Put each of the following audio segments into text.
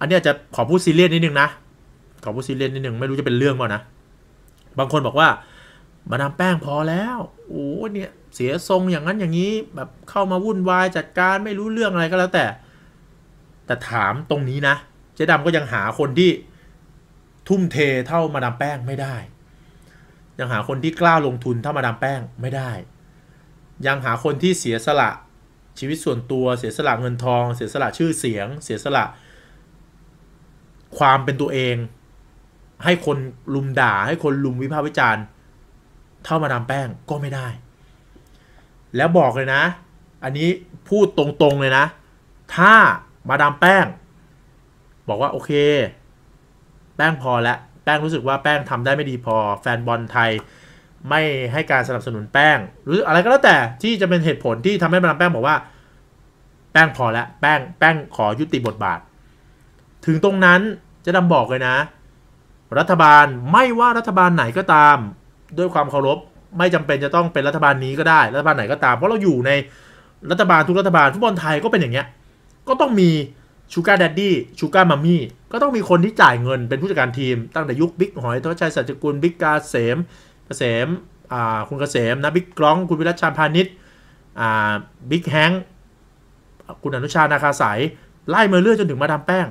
อันนี้จะขอพูดซีเรียสนิดนึงนะ ขอพูดซีเรียสนิดนึง ไม่รู้จะเป็นเรื่องเปล่านะ บางคนบอกว่า มาดามแป้งพอแล้ว โอ้เนี่ยเสียทรงอย่างนั้นอย่างนี้ แบบเข้ามาวุ่นวายจัดการไม่รู้เรื่องอะไรก็แล้วแต่ แต่ถามตรงนี้นะ เจ๊ดำก็ยังหาคนที่ทุ่มเทเท่ามาดามแป้งไม่ได้ ยังหาคนที่กล้าลงทุนเท่ามาดามแป้งไม่ได้ ยังหาคนที่เสียสละชีวิตส่วนตัว เสียสละเงินทอง เสียสละชื่อเสียง เสียสละความเป็นตัวเองให้คนลุมด่าให้คนลุมวิพากษ์วิจารณ์เท่ามาดามแป้งก็ไม่ได้ แล้วบอกเลยนะ อันนี้พูดตรงๆเลยนะ ถ้ามาดามแป้ง บอกว่าโอเค แป้งพอแล้วแป้งรู้สึกว่าแป้งทำได้ไม่ดีพอ แฟนบอลไทย ไม่ให้การสนับสนุนแป้ง หรืออะไรก็แล้วแต่ที่จะเป็นเหตุผลที่ทำให้มาดามแป้งบอกว่า แป้งพอแล้วแป้งแป้งขอยุติบทบาท ถึงตรงนั้นจะดำบอกเลยนะ รัฐบาลไม่ว่ารัฐบาลไหนก็ตาม ด้วยความเคารพไม่จำเป็นจะต้องเป็นรัฐบาลนี้ก็ได้ รัฐบาลไหนก็ตามเพราะเราอยู่ในรัฐบาลทุกรัฐบาลฟุตบอลไทยก็เป็นอย่างเงี้ยก็ต้องมีชูการ์ดัดดี้ชูการ์มัมมี่ก็ต้องมีคนที่จ่ายเงินเป็นผู้จัดการทีม ตั้งแต่ยุคบิ๊กหอยทวชัยสัจกุลบิ๊กกาเสมเกษมคุณเกษมนะบิ๊กกล้อง คุณวิรัชชาพานิชบิ๊กแฮงคุณอนุชานาคาสายไล่มาเรื่อยจนถึงมาดามแป้ง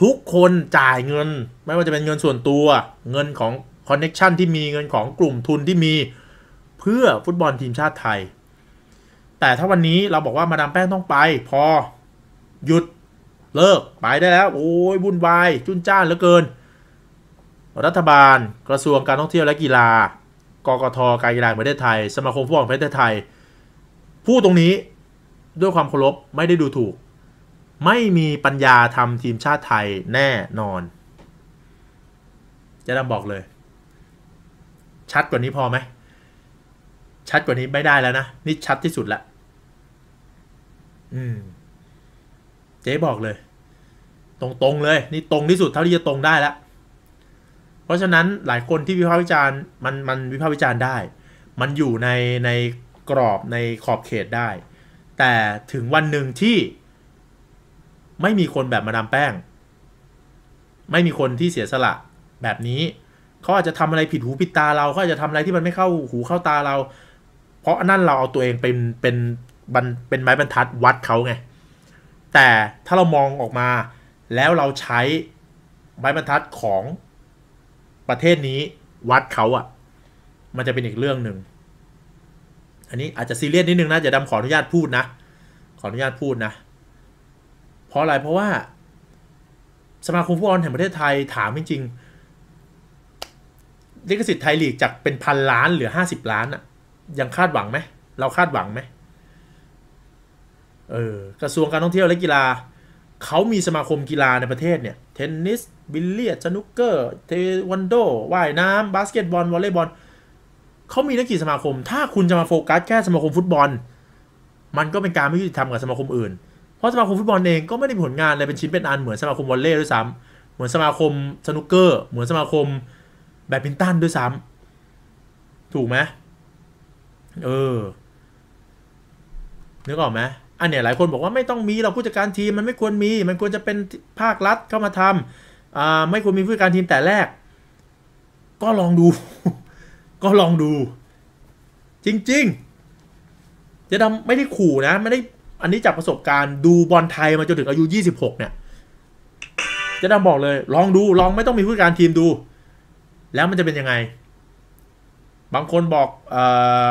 ทุกคนจ่ายเงินไม่ว่าจะเป็นเงินส่วนตัวเงินของคอนเน็ชันที่มีเงินของกลุ่มทุนที่มีเพื่อฟุตบอลทีมชาติไทย แต่ถ้าวันนี้เราบอกว่ามาดามแป้งต้องไป พอหยุดเลิก ไปได้แล้ว โอ้ยวุ่นวาย จุนจ้านเหลือเกิน รัฐบาลกระทรวงการท่องเที่ยวและกีฬา กกทการกีฬาประเทศไทย สมาคมฟุตบอลประเทศไทย ผู้ตรงนี้ด้วยความเคารพไม่ได้ดูถูกไม่มีปัญญาทำทีมชาติไทยแน่นอน จะดำบอกเลย ชัดกว่านี้พอไหม ชัดกว่านี้ไม่ได้แล้วนะ นี่ชัดที่สุดละอืมเจ๊บอกเลย ตรงๆเลย นี่ตรงที่สุด เท่าที่จะตรงได้แล้ว เพราะฉะนั้นหลายคนที่วิพากษ์วิจารณ์มันมันวิพากษ์วิจารณ์ได้ มันอยู่ ในในกรอบในขอบเขตได้ แต่ถึงวันหนึ่งที่ไม่มีคนแบบมาดามแป้ง ไม่มีคนที่เสียสละแบบนี้ เขาอาจจะทำอะไรผิดหูผิดตาเราเขาอาจจะทำอะไรที่มันไม่เข้าหูเข้าตาเรา เพราะนั่นเราเอาตัวเองเป็นเป็นบันเป็นไม้บรรทัดวัดเขาไง แต่ถ้าเรามองออกมา แล้วเราใช้ไม้บรรทัดของประเทศนี้วัดเขาอะ่ะ มันจะเป็นอีกเรื่องหนึ่งอันนี้อาจจะซีเรียสนิดนึงนะจะดำขออนุญาตพูดนะขออนุญาตพูดนะพราะอะไรเพราะว่าสมาคมฟุตบอลแห่งประเทศไทยถามจริงๆลิขสิทธิ์ไทยลีกจากเป็นพันล้านหรือห้าสิบล้านอะยังคาดหวังไหม เราคาดหวังไหมเออ กระทรวงการท่องเที่ยวและกีฬาเขามีสมาคมกีฬาในประเทศเนี่ย เทนนิส บิลเลียด สนุกเกอร์ เทวันโดว่ายน้ำบาสเกตบอลวอลเลย์บอลเขามีนักกีฬาสมาคม ถ้าคุณจะมาโฟกัสแค่สมาคมฟุตบอล มันก็เป็นการไม่ยุติธรรมกับสมาคมอื่นเพราะสมาคมฟุตบอลเองก็ไม่ได้ผลงานอะไรเป็นชิ้นเป็นอัน เหมือนสมาคมวอลเล่ด้วยซ้ำเหมือนสมาคมสนุกเกอร์เหมือนสมาคม แบดมินตันด้วยซ้ำ ถูกไหมเออนึกออกไหมอันเนี้ยหลายคนบอกว่าไม่ต้องมีเราผู้จัดการทีมมันไม่ควรมี มันควรจะเป็นภาครัฐเข้ามาทำอ่าไม่ควรมีผู้จัดการทีมแต่แรก ก็ลองดู ก็ลองดู จริงๆจะทำไม่ได้ขู่นะไม่ได้อันนี้จากประสบการณ์ดูบอลไทยมาจนถึงอายุ26เนี่ย จะได้บอกเลย ลองดูลองไม่ต้องมีผู้การทีมดู แล้วมันจะเป็นยังไง บางคนบอกเออ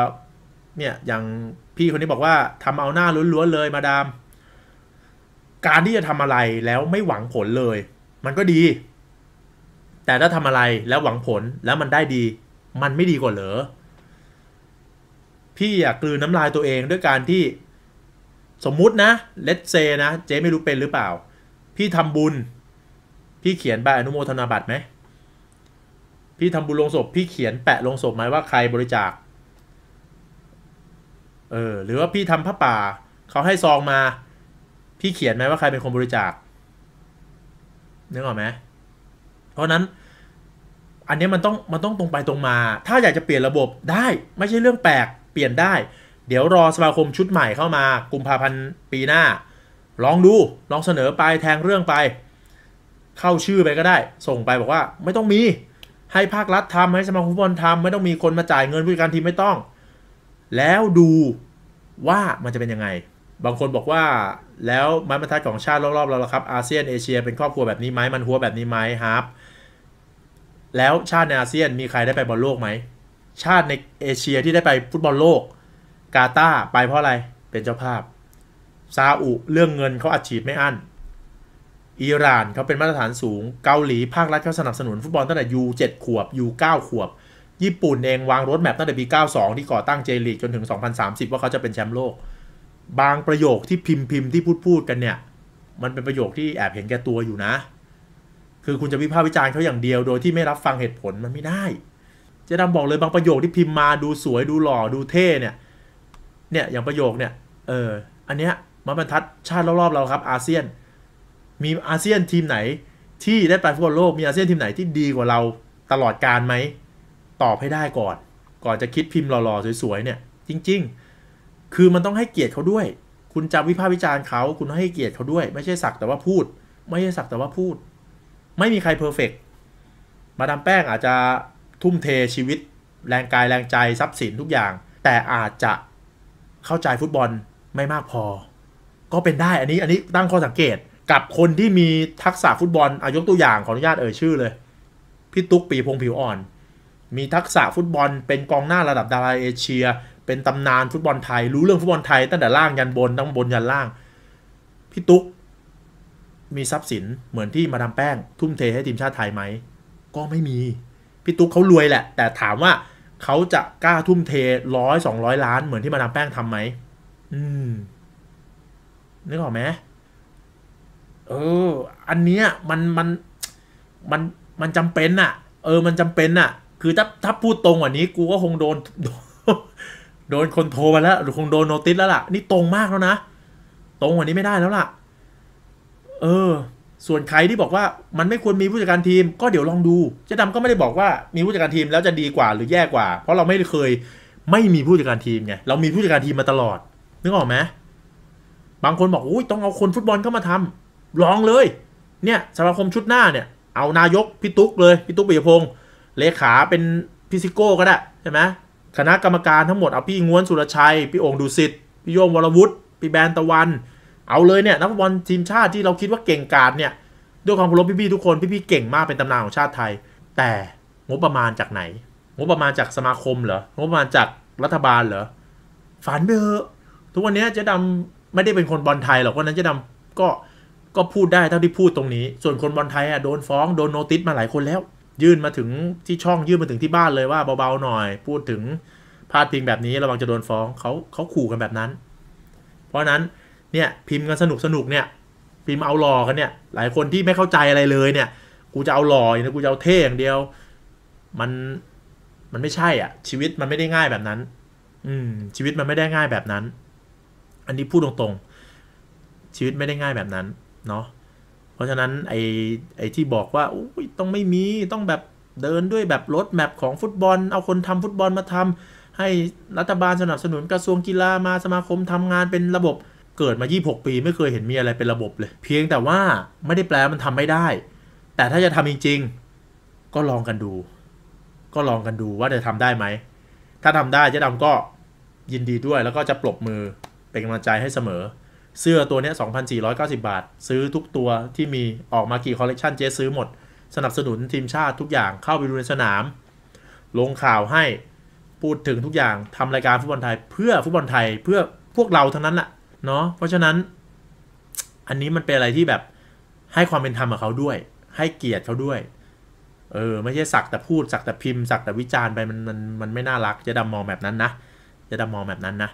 เนี่ยอย่างพี่คนนี้บอกว่าทำเอาหน้าล้วนๆเลยมาดาม การที่จะทำอะไรแล้วไม่หวังผลเลย มันก็ดี แต่ถ้าทำอะไรแล้วหวังผลแล้วมันได้ดี มันไม่ดีกว่าเหรอพี่อยากกลืนน้ำลายตัวเองด้วยการที่สมมุตินะเลตเซนะ เจ๊ไม่รู้เป็นหรือเปล่า พี่ทำบุญ พี่เขียนใบอนุโมทนาบัตรไหม พี่ทำบุญลงศพ พี่เขียนแปะลงศพไหมว่าใครบริจาค เออ หรือว่าพี่ทำผ้าป่า เขาให้ซองมา พี่เขียนไหมว่าใครเป็นคนบริจาคนึกออกไหมเพราะนั้น อันนี้มันต้องมันต้องตรงไปตรงมา ถ้าอยากจะเปลี่ยนระบบได้ ไม่ใช่เรื่องแปลก เปลี่ยนได้เดี๋ยวรอสมาคมชุดใหม่เข้ามากุมภาพันธ์ปีหน้า ลองดูลองเสนอไปแทงเรื่องไป เข้าชื่อไปก็ได้ ส่งไปบอกว่าไม่ต้องมี ให้ภาครัฐทำให้สมาคมฟุตบอลทำไม่ต้องมีคนมาจ่ายเงินผู้จการทีมไม่ต้อง แล้วดูว่ามันจะเป็นยังไง บางคนบอกว่าแล้วไม้บรรทัดของชาติรอบๆเราละครับอาเซียนเอเชีย เป็นครอบครัวแบบนี้ไหมมันหัวแบบนี้ไหมครับแล้วชาติในอาเซียนมีใครได้ไปบอลโลกไหมชาติในเอเชียที่ได้ไปฟุตบอลโลกกาตาไปเพราะอะไร เป็นเจ้าภาพ ซาอุเรื่องเงินเขาอัดฉีดไม่อั้น อิหร่านเขาเป็นมาตรฐานสูง เกาหลีภาครัฐเขาสนับสนุนฟุตบอลตั้งแต่ยูเจ็ดขวบยูเก้าขวบ ญี่ปุ่นเองวางรถแมพตั้งแต่ปีเองที่ก่อตั้งเจลีกจนถึง 2030 ว่าเขาจะเป็นแชมป์โลก บางประโยคที่พิมพ์พิมพ์ที่พูดพูดกันเนี่ย มันเป็นประโยคที่แอบเห็นแก่ตัวอยู่นะ คือคุณจะวิพากษ์วิจารณ์เขาอย่างเดียวโดยที่ไม่รับฟังเหตุผลมันไม่ได้ จะนำบอกเลยบางประโยคที่พิมพ์มาดูสวยดูหล่อดูเท่เนี่ยเนี่ยอย่างประโยคเนี่ย เออ อันเนี้ยมาบรรทัดชาติรอบๆเราครับอาเซียน มีอาเซียนทีมไหน ที่ได้ไปฟุตบอลโลก มีอาเซียนทีมไหนที่ดีกว่าเราตลอดการไหมตอบให้ได้ก่อน ก่อนจะคิดพิมพ์หล่อๆสวยๆเนี่ย จริง ๆ คือมันต้องให้เกียรติเขาด้วย คุณจะวิพากษ์วิจารณ์เขา คุณให้เกียรติเขาด้วย ไม่ใช่สักแต่ว่าพูด ไม่ใช่สักแต่ว่าพูด ไม่มีใครเพอร์เฟกต์มาดามแป้งอาจจะทุ่มเทชีวิต แรงกายแรงใจทรัพย์สินทุกอย่าง แต่อาจจะเข้าใจฟุตบอลไม่มากพอ ก็เป็นได้อันนี้อันนี้ตั้งข้อสังเกตกับคนที่มีทักษะฟุตบอลอายกตัวอย่างขออนุญาตเอ่ยชื่อเลย พี่ตุ๊กปีพงผิวอ่อน มีทักษะฟุตบอลเป็นกองหน้าระดับดาราเอเชีย เป็นตำนานฟุตบอลไทย รู้เรื่องฟุตบอลไทยตั้งแต่ล่างยันบนตั้งบนยันล่างพี่ตุ๊กมีทรัพย์สินเหมือนที่มาดามแป้ง ทุ่มเทให้ทีมชาติไทยไหมก็ไม่มีพี่ตุ๊กเขารวยแหละ แต่ถามว่าเขาจะกล้าทุ่มเทร้อยสองร้อยล้านเหมือนที่มาดามแป้งทำไหม อืม นึกออกไหม เออ อันเนี้ยมันมันมันมันจำเป็นอะเออ มันจำเป็นอะคือถ้าถ้าพูดตรงกว่านี้ กูก็คงโดน โดนคนโทรมาแล้วหรือคงโดนโนติสแล้วล่ะ นี่ตรงมากแล้วนะ ตรงกว่านี้ไม่ได้แล้วล่ะ เออส่วนใครที่บอกว่ามันไม่ควรมีผู้จัดการทีม ก็เดี๋ยวลองดูเจ๊ดำก็ไม่ได้บอกว่า มีผู้จัดการทีมแล้วจะดีกว่าหรือแย่กว่า เพราะเราไม่เคยไม่มีผู้จัดการทีมไงเรามีผู้จัดการทีมมาตลอด นึกออกไหมบางคนบอกอุ้ยต้องเอาคนฟุตบอลเข้ามาทำลองเลยเนี่ยสมาคมชุดหน้าเนี่ยเอานายกพี่ตุ๊กเลยพี่ตุ๊กปิยพงศ์เลขาเป็นพี่ซิโก้ก็ได้ใช่ไหมคณะกรรมการทั้งหมดเอาพี่ง้วนสุรชัยพี่องค์ดุสิตพี่โยมวรวุฒิพี่แบนตะวันเอาเลยเนี่ยนักบอลทีมชาติที่เราคิดว่าเก่งกาจเนี่ย ด้วยความเคารพพี่ๆทุกคนพี่ๆเก่งมากเป็นตำนานของชาติไทย แต่งบประมาณจากไหนงบประมาณจากสมาคมเหรองบประมาณจากรัฐบาลเหรอฝันไปเถอะทุกวันนี้เจ๊ดำไม่ได้เป็นคนบอลไทยหรอกวันนั้นเจ๊ดำก็ก็พูดได้เท่าที่พูดตรงนี้ส่วนคนบอลไทยอ่ะโดนฟ้องโดนโนติสมาหลายคนแล้วยื่นมาถึงที่ช่องยื่นมาถึงที่บ้านเลยว่าเบาๆหน่อย พูดถึงพาดพิงแบบนี้ ระวังจะโดนฟ้องเขาเขาขู่กันแบบนั้น เพราะนั้นเนี่ยพิมพ์กันสนุกสนุกเนี่ย พิมพ์เอาหล่อกันเนี่ยหลายคนที่ไม่เข้าใจอะไรเลย เนี่ย กูจะเอาหล่ออย่างเียกูจะเอาเท่อย่างเดียวมันมันไม่ใช่อ่ะ ชีวิตมันไม่ได้ง่ายแบบนั้น อืมชีวิตมันไม่ได้ง่ายแบบนั้น อันนี้พูดตรงๆ ชีวิตไม่ได้ง่ายแบบนั้นเนาะเพราะฉะนั้นไอ้ไอ้ที่บอกว่าอ้ยต้องไม่มีต้องแบบเดินด้วยแบบรถแมพของฟุตบอล เอาคนทำฟุตบอลมาทำ ให้รัฐบาลสนับสนุนกระทรวงกีฬามาสมาคมทำงานเป็นระบบเกิดมา 26 ปีไม่เคยเห็นมีอะไรเป็นระบบเลย เพียงแต่ว่าไม่ได้แปลมันทำไม่ได้ แต่ถ้าจะทำจริงๆก็ลองกันดู ก็ลองกันดูว่าจะทำได้ไหม ถ้าทำได้เจ๊ดำก็ยินดีด้วย แล้วก็จะปลบมือเป็นกำลังใจให้เสมอ เสื้อตัวนี้ 2,490 บาท ซื้อทุกตัวที่มีออกมากี่คอลเลกชันเจ๊ซื้อหมด สนับสนุนทีมชาติทุกอย่าง เข้าไปดูในสนาม ลงข่าวให้พูดถึงทุกอย่างทำรายการฟุตบอลไทยเพื่อฟุตบอลไทยเพื่อพวกเราทั้งนั้นแหละเนาะ เพราะฉะนั้นอันนี้มันเป็นอะไรที่แบบให้ความเป็นธรรมกับเขาด้วย ให้เกียรติเขาด้วย เออ ไม่ใช่สักแต่พูด สักแต่พิมพ์ สักแต่วิจารณ์ไป มัน มัน มันไม่น่ารัก จะดำมองแบบนั้นนะ จะดำมองแบบนั้นนะ